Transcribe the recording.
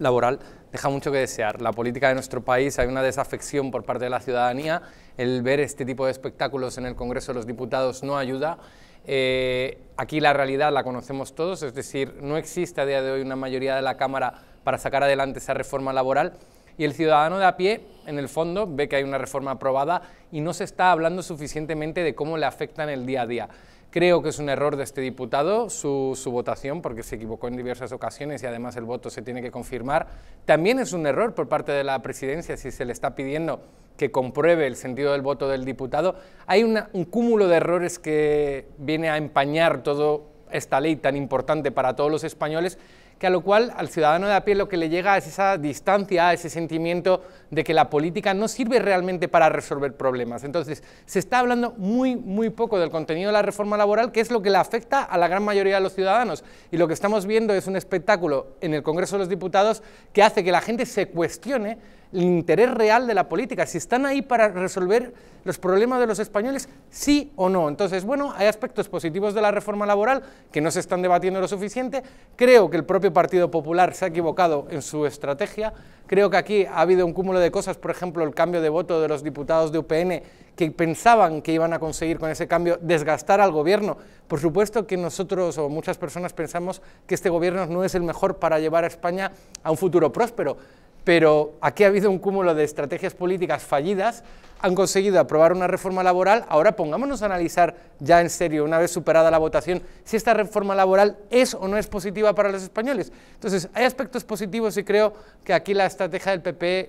laboral deja mucho que desear. La política de nuestro país, hay una desafección por parte de la ciudadanía, el ver este tipo de espectáculos en el Congreso de los Diputados no ayuda. Eh, aquí la realidad la conocemos todos, es decir, no existe a día de hoy una mayoría de la Cámara para sacar adelante esa reforma laboral y el ciudadano de a pie, en el fondo, ve que hay una reforma aprobada y no se está hablando suficientemente de cómo le afecta en el día a día. Creo que es un error de este diputado su, votación, porque se equivocó en diversas ocasiones y además el voto se tiene que confirmar. También es un error por parte de la presidencia si se le está pidiendo que compruebe el sentido del voto del diputado. Hay un cúmulo de errores que viene a empañar toda esta ley tan importante para todos los españoles que a lo cual al ciudadano de a pie lo que le llega es esa distancia, ese sentimiento de que la política no sirve realmente para resolver problemas. Entonces, se está hablando muy, muy poco del contenido de la reforma laboral, que es lo que le afecta a la gran mayoría de los ciudadanos. Y lo que estamos viendo es un espectáculo en el Congreso de los Diputados que hace que la gente se cuestione el interés real de la política, si están ahí para resolver los problemas de los españoles, sí o no. Entonces, bueno, hay aspectos positivos de la reforma laboral que no se están debatiendo lo suficiente. Creo que el propio Partido Popular se ha equivocado en su estrategia. Creo que aquí ha habido un cúmulo de cosas, por ejemplo, el cambio de voto de los diputados de UPN que pensaban que iban a conseguir con ese cambio desgastar al gobierno. Por supuesto que nosotros o muchas personas pensamos que este gobierno no es el mejor para llevar a España a un futuro próspero pero aquí ha habido un cúmulo de estrategias políticas fallidas, han conseguido aprobar una reforma laboral, ahora pongámonos a analizar ya en serio, una vez superada la votación, si esta reforma laboral es o no es positiva para los españoles. Entonces, hay aspectos positivos y creo que aquí la estrategia del PP